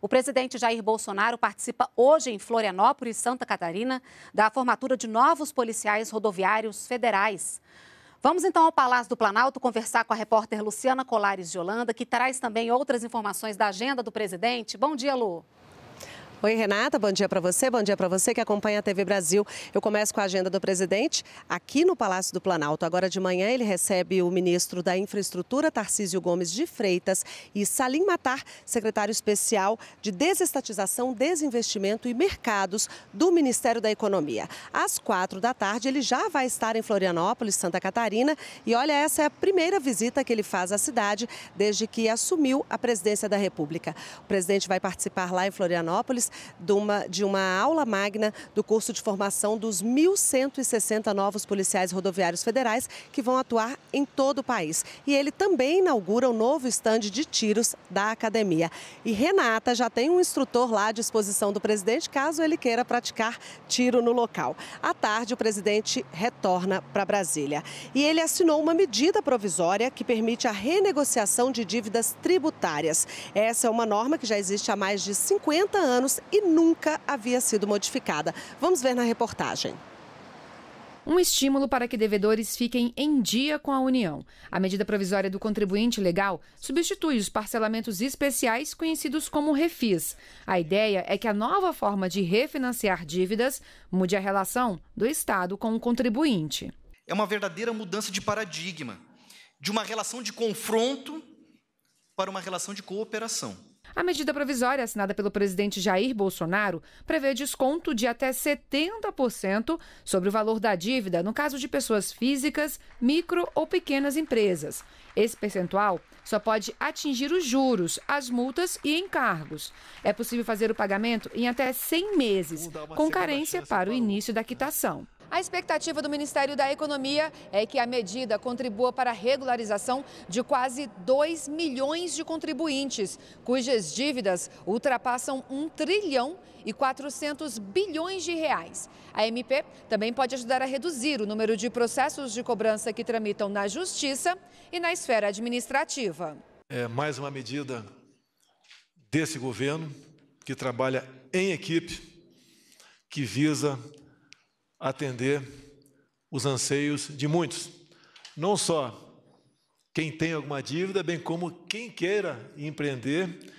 O presidente Jair Bolsonaro participa hoje em Florianópolis, Santa Catarina, da formatura de novos policiais rodoviários federais. Vamos então ao Palácio do Planalto conversar com a repórter Luciana Colares de Holanda, que traz também outras informações da agenda do presidente. Bom dia, Lu. Oi, Renata, bom dia para você, bom dia para você que acompanha a TV Brasil. Eu começo com a agenda do presidente aqui no Palácio do Planalto. Agora de manhã ele recebe o ministro da Infraestrutura, Tarcísio Gomes de Freitas, e Salim Matar, secretário especial de Desestatização, Desinvestimento e Mercados do Ministério da Economia. Às quatro da tarde ele já vai estar em Florianópolis, Santa Catarina, e olha, essa é a primeira visita que ele faz à cidade desde que assumiu a presidência da República. O presidente vai participar lá em Florianópolis de uma, de uma aula magna do curso de formação dos 1.160 novos policiais rodoviários federais que vão atuar em todo o país. E ele também inaugura o um novo estande de tiros da academia. E Renata já tem um instrutor lá à disposição do presidente, caso ele queira praticar tiro no local. À tarde, o presidente retorna para Brasília. E ele assinou uma medida provisória que permite a renegociação de dívidas tributárias. Essa é uma norma que já existe há mais de 50 anos e nunca havia sido modificada. Vamos ver na reportagem um estímulo para que devedores fiquem em dia com a União. A medida provisória do contribuinte legal substitui os parcelamentos especiais conhecidos como refis. A ideia é que a nova forma de refinanciar dívidas mude a relação do Estado com o contribuinte. É uma verdadeira mudança de paradigma, de uma relação de confronto para uma relação de cooperação. A medida provisória assinada pelo presidente Jair Bolsonaro prevê desconto de até 70% sobre o valor da dívida no caso de pessoas físicas, micro ou pequenas empresas. Esse percentual só pode atingir os juros, as multas e encargos. É possível fazer o pagamento em até 100 meses, com carência para o início da quitação. A expectativa do Ministério da Economia é que a medida contribua para a regularização de quase 2 milhões de contribuintes, cujas dívidas ultrapassam 1 trilhão e 400 bilhões de reais. A MP também pode ajudar a reduzir o número de processos de cobrança que tramitam na Justiça e na esfera administrativa. É mais uma medida desse governo que trabalha em equipe, que visa atender os anseios de muitos. Não só quem tem alguma dívida, bem como quem queira empreender